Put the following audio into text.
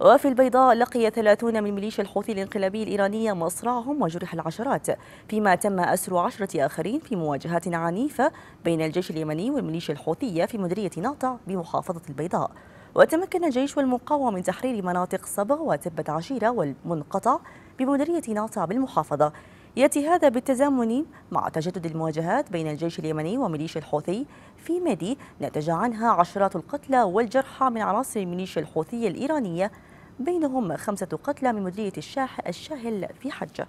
وفي البيضاء لقي 30 من ميليشيا الحوثي الانقلابي الإيرانية مصرعهم وجرح العشرات فيما تم أسر عشرة آخرين في مواجهات عنيفة بين الجيش اليمني والميليشيا الحوثية في مديرية ناطع بمحافظة البيضاء وتمكن الجيش والمقاومة من تحرير مناطق صبغ وتبت عشيرة والمنقطع بمديرية ناطع بالمحافظة يأتي هذا بالتزامن مع تجدد المواجهات بين الجيش اليمني وميليشيا الحوثي في مدي نتج عنها عشرات القتلى والجرحى من عناصر الميليشيا الحوثية الإيرانية بينهم خمسة قتلى من مديرية الشاهل في حجة